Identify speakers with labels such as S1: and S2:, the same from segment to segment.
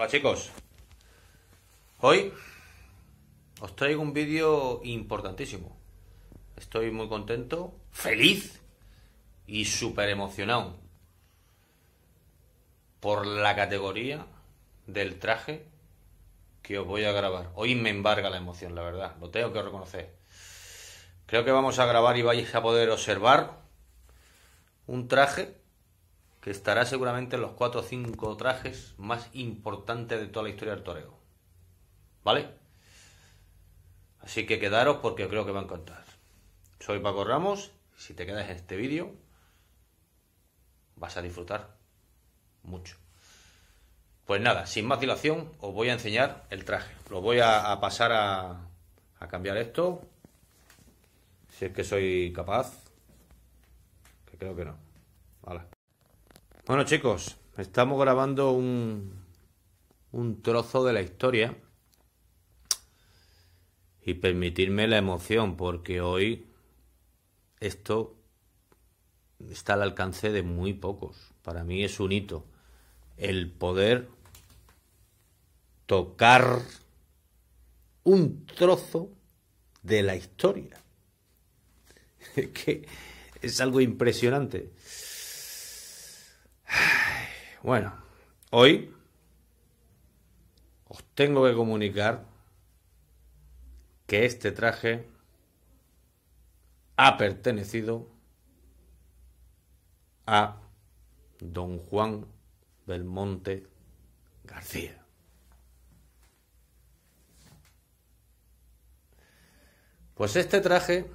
S1: Hola chicos, hoy os traigo un vídeo importantísimo. Estoy muy contento, feliz y súper emocionado por la categoría del traje que os voy a grabar. Hoy me embarga la emoción, la verdad, lo tengo que reconocer. Creo que vamos a grabar y vais a poder observar un traje estará seguramente en los cuatro o cinco trajes más importantes de toda la historia del toreo. ¿Vale? Así que quedaros porque creo que van a contar. Soy Paco Ramos. Si te quedas en este vídeo, vas a disfrutar mucho. Pues nada, sin más dilación, os voy a enseñar el traje. Lo voy a, pasar a, cambiar esto. Si es que soy capaz. Que creo que no. Vale. Bueno chicos, estamos grabando un, un trozo de la historia y permitirme la emoción porque hoy esto está al alcance de muy pocos. Para mí es un hito el poder tocar un trozo de la historia. que es algo impresionante. Bueno, hoy os tengo que comunicar que este traje ha pertenecido a don Juan Belmonte García. Pues este traje,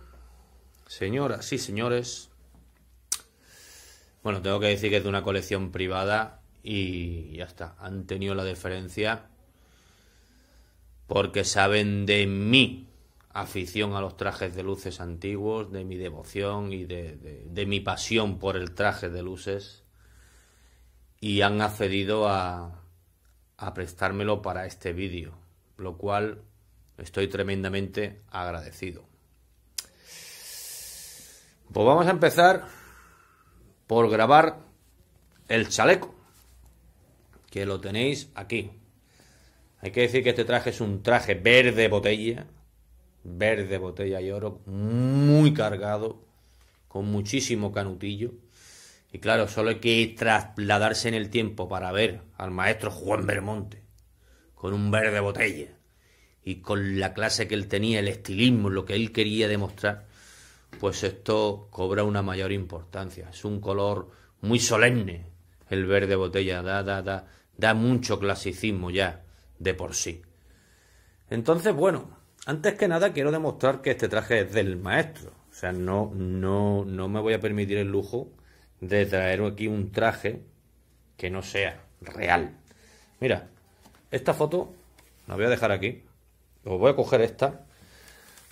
S1: señoras y señores, bueno, tengo que decir que es de una colección privada y ya está. Han tenido la deferencia porque saben de mi afición a los trajes de luces antiguos, de mi devoción y de, mi pasión por el traje de luces. Y han accedido a prestármelo para este vídeo, lo cual estoy tremendamente agradecido. Pues vamos a empezar por grabar el chaleco, que lo tenéis aquí. Hay que decir que este traje es un traje verde botella, verde botella y oro, muy cargado, con muchísimo canutillo. Y claro, solo hay que trasladarse en el tiempo para ver al maestro Juan Bermonte, con un verde botella, y con la clase que él tenía, el estilismo, lo que él quería demostrar pues esto cobra una mayor importancia. Es un color muy solemne, el verde botella, da, da, da, da mucho clasicismo ya de por sí. Entonces, bueno, antes que nada quiero demostrar que este traje es del maestro. O sea, no, no, no me voy a permitir el lujo de traer aquí un traje que no sea real. Mira, esta foto la voy a dejar aquí. Os voy a coger esta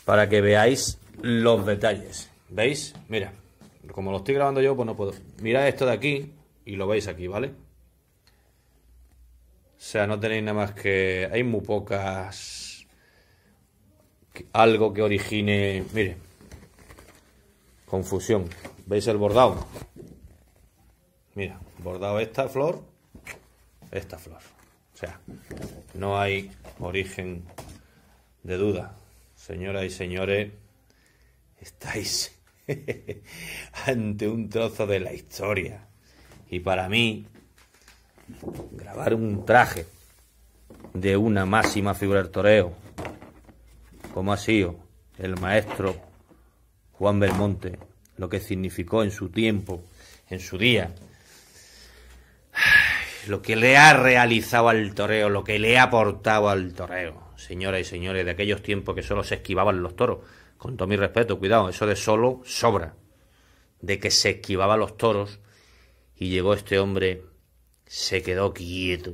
S1: para que veáis los detalles. ¿Veis? Mira, como lo estoy grabando yo, pues no puedo. Mirad esto de aquí y lo veis aquí, ¿vale? O sea, no tenéis nada más que... Hay muy pocas... Algo que origine... Mire. Confusión. ¿Veis el bordado? Mira, bordado esta flor, esta flor. O sea, no hay origen de duda. Señoras y señores, estáis ante un trozo de la historia. Y para mí, grabar un traje de una máxima figura del toreo, como ha sido el maestro Juan Belmonte, lo que significó en su tiempo, en su día, lo que le ha realizado al toreo, lo que le ha aportado al toreo señoras y señores, de aquellos tiempos que solo se esquivaban los toros. Con todo mi respeto, cuidado, eso de solo sobra. De que se esquivaba los toros y llegó este hombre, se quedó quieto.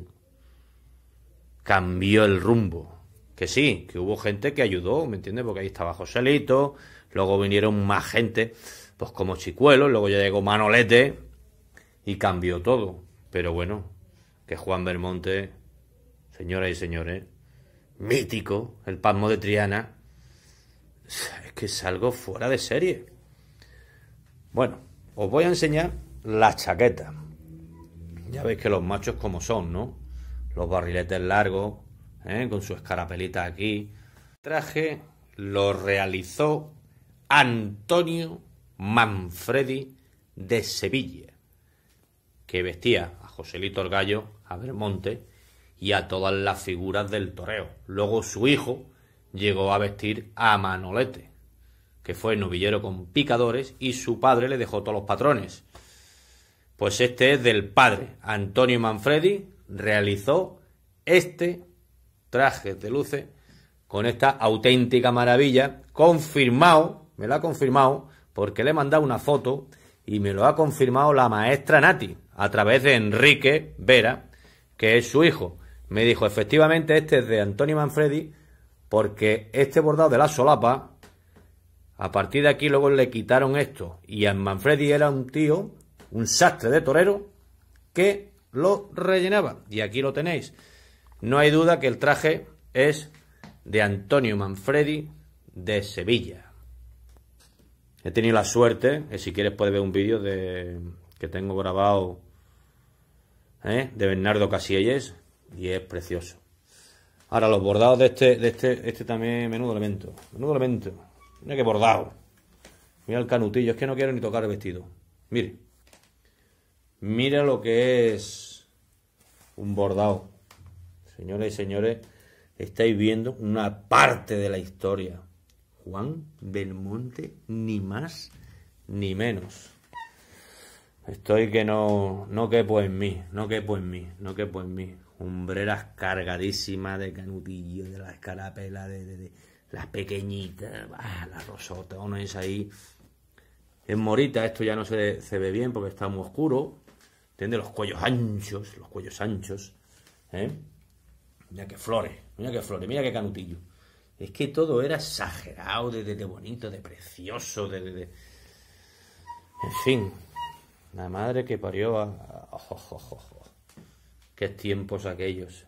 S1: Cambió el rumbo. Que sí, que hubo gente que ayudó, ¿me entiendes? Porque ahí estaba Joselito, luego vinieron más gente, pues como Chicuelo, luego ya llegó Manolete y cambió todo. Pero bueno, que Juan Bermonte, señoras y señores, mítico, el palmo de Triana, es que es algo fuera de serie. Bueno, os voy a enseñar la chaqueta. Ya veis que los machos como son, ¿no? Los barriletes largos, ¿eh? con su escarapelita aquí. traje lo realizó Antonio Manfredi de Sevilla, que vestía a Joselito el Gallo, a Belmonte, y a todas las figuras del toreo. Luego su hijo llegó a vestir a Manolete, que fue novillero con picadores y su padre le dejó todos los patrones. Pues este es del padre. Antonio Manfredi realizó este traje de luces con esta auténtica maravilla, confirmado, me lo ha confirmado, porque le he mandado una foto y me lo ha confirmado la maestra Nati a través de Enrique Vera, que es su hijo me dijo, efectivamente, este es de Antonio Manfredi, porque este bordado de la solapa, a partir de aquí luego le quitaron esto. Y a Manfredi era un tío, un sastre de torero, que lo rellenaba. Y aquí lo tenéis. No hay duda que el traje es de Antonio Manfredi de Sevilla. He tenido la suerte, eh, si quieres puedes ver un vídeo de que tengo grabado eh, de Bernardo Casillés, y es precioso. Ahora, los bordados de este, este, este también, menudo elemento. Menudo elemento. Mira que bordado. Mira el canutillo, es que no quiero ni tocar el vestido. Mire. Mira lo que es un bordado. Señores y señores, estáis viendo una parte de la historia. Juan Belmonte, ni más ni menos. Estoy que no, no quepo en mí, no quepo en mí, no quepo en mí. Hombreras cargadísimas de canutillo, de la escarapela, de, las pequeñitas, bah, las no es ahí. Es morita esto ya no se, ve bien porque está muy oscuro. Tiene los cuellos anchos, los cuellos anchos. ¿eh? Mira qué flores, mira qué flores, mira qué canutillo. Es que todo era exagerado, de, bonito, de precioso, de, En fin, la madre que parió a qué tiempos aquellos.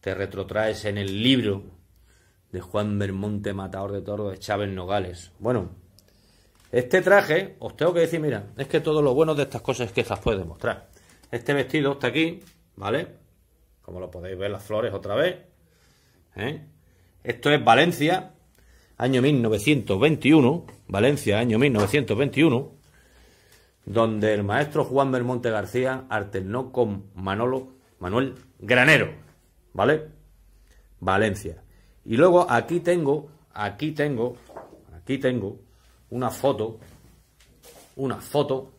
S1: Te retrotraes en el libro de Juan Bermonte, matador de toros de Chávez Nogales. Bueno, este traje, os tengo que decir, mira, es que todo lo bueno de estas cosas es que las puede mostrar, Este vestido está aquí, ¿vale? Como lo podéis ver, las flores otra vez. ¿eh? Esto es Valencia, año 1921. Valencia, año 1921 donde el maestro Juan Belmonte García alternó con Manolo, Manuel Granero, ¿vale? Valencia. Y luego aquí tengo, aquí tengo, aquí tengo una foto, una foto,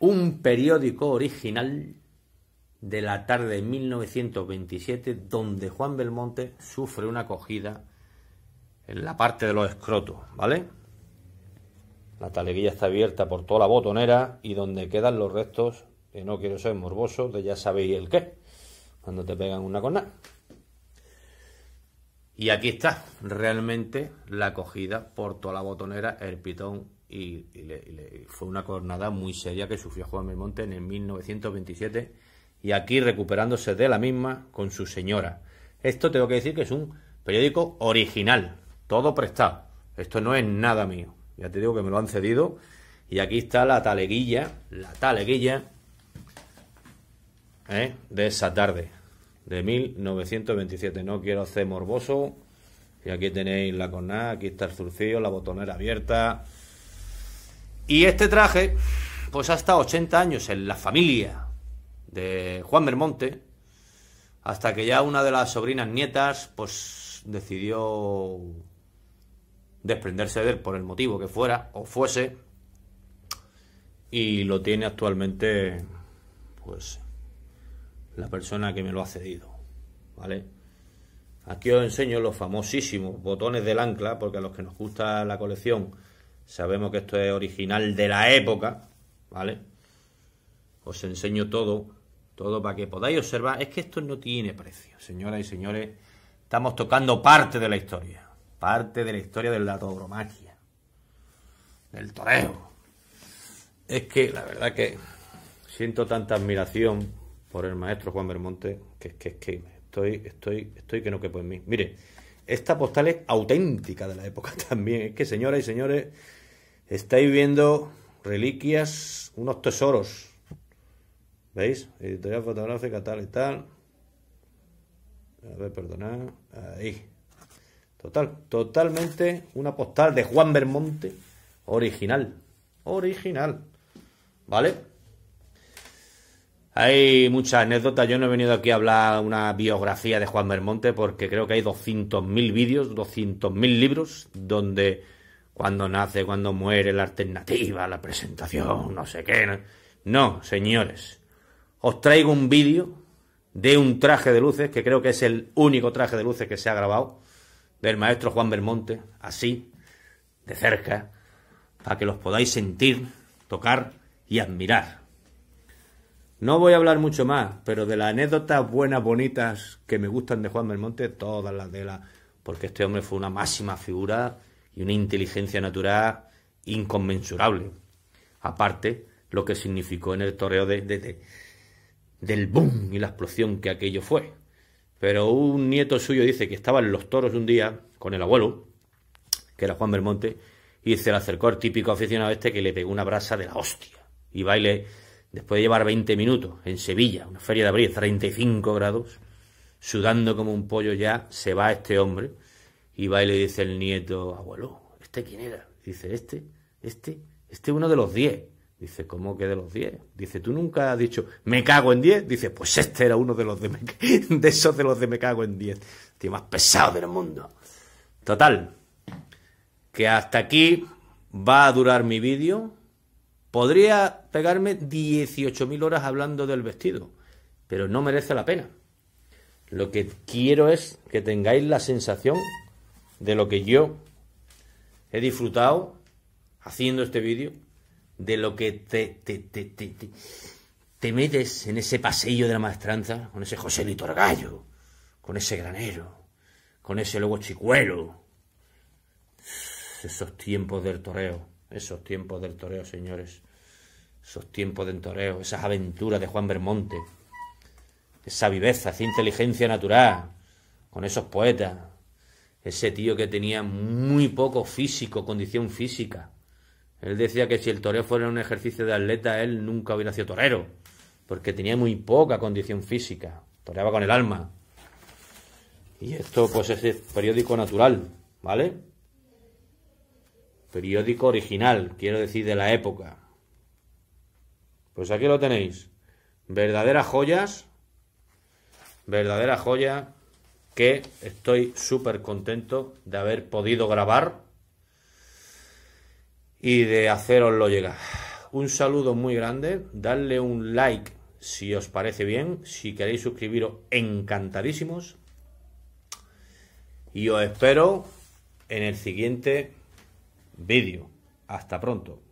S1: un periódico original de la tarde de 1927 donde Juan Belmonte sufre una acogida en la parte de los escrotos, ¿vale? La taleguilla está abierta por toda la botonera y donde quedan los restos, que no quiero ser morboso, de ya sabéis el qué, cuando te pegan una cornada. Y aquí está realmente la cogida por toda la botonera, el pitón, y, fue una cornada muy seria que sufrió Juan Belmonte en el 1927 y aquí recuperándose de la misma con su señora. Esto tengo que decir que es un periódico original, todo prestado. Esto no es nada mío. Ya te digo que me lo han cedido. Y aquí está la taleguilla, la taleguilla ¿eh? de esa tarde, de 1927. No quiero hacer morboso. Y aquí tenéis la cornada, aquí está el surcillo, la botonera abierta. Y este traje, pues hasta 80 años en la familia de Juan Bermonte, hasta que ya una de las sobrinas nietas, pues decidió desprenderse de él por el motivo que fuera o fuese, y lo tiene actualmente, pues, la persona que me lo ha cedido, ¿vale? Aquí os enseño los famosísimos botones del ancla, porque a los que nos gusta la colección sabemos que esto es original de la época, ¿vale? Os enseño todo, todo para que podáis observar. Es que esto no tiene precio, señoras y señores. Estamos tocando parte de la historia parte de la historia de la tauromaquia, del toreo. Es que la verdad que siento tanta admiración por el maestro Juan Bermonte que es que, estoy, estoy, estoy que no quepo en mí. Mire, esta postal es auténtica de la época también. Es que, señoras y señores, estáis viendo reliquias, unos tesoros. ¿Veis? Editorial fotográfica, tal y tal. A ver, perdonad. Ahí. Total, totalmente una postal de Juan Bermonte. Original. Original. ¿Vale? Hay muchas anécdotas. Yo no he venido aquí a hablar una biografía de Juan Bermonte porque creo que hay 200.000 vídeos, 200.000 libros donde cuando nace, cuando muere, la alternativa, la presentación, no sé qué. no señores. Os traigo un vídeo de un traje de luces que creo que es el único traje de luces que se ha grabado del maestro Juan Belmonte, así, de cerca, para que los podáis sentir, tocar y admirar. No voy a hablar mucho más, pero de las anécdotas buenas, bonitas, que me gustan de Juan Belmonte, todas las de la... porque este hombre fue una máxima figura y una inteligencia natural inconmensurable. Aparte, lo que significó en el torreo del boom y la explosión que aquello fue. Pero un nieto suyo dice que estaba en los toros un día con el abuelo, que era Juan Belmonte, y se le acercó el típico aficionado este que le pegó una brasa de la hostia. Y baile, después de llevar 20 minutos en Sevilla, una feria de abril, 35 grados, sudando como un pollo ya, se va este hombre. Y baile dice el nieto, abuelo, ¿este quién era? Dice, este, este, este uno de los diez. Dice, ¿cómo que de los 10? Dice, ¿tú nunca has dicho, me cago en 10? Dice, pues este era uno de los de, de esos de los de me cago en 10. Tío más pesado del mundo. Total, que hasta aquí va a durar mi vídeo. Podría pegarme 18.000 horas hablando del vestido, pero no merece la pena. Lo que quiero es que tengáis la sensación de lo que yo he disfrutado haciendo este vídeo de lo que te, te, te, te, te metes en ese pasillo de la maestranza con ese José Litor Gallo, con ese granero, con ese lobo chicuelo. Esos tiempos del toreo, esos tiempos del toreo, señores. Esos tiempos del toreo, esas aventuras de Juan Bermonte. Esa viveza, esa inteligencia natural, con esos poetas. Ese tío que tenía muy poco físico, condición física él decía que si el toreo fuera un ejercicio de atleta, él nunca hubiera sido torero, porque tenía muy poca condición física, toreaba con el alma. Y esto, pues, es periódico natural, ¿vale? Periódico original, quiero decir, de la época. Pues aquí lo tenéis. Verdaderas joyas. verdadera joya que estoy súper contento de haber podido grabar y de haceroslo llegar. Un saludo muy grande, darle un like si os parece bien, si queréis suscribiros, encantadísimos. Y os espero en el siguiente vídeo. Hasta pronto.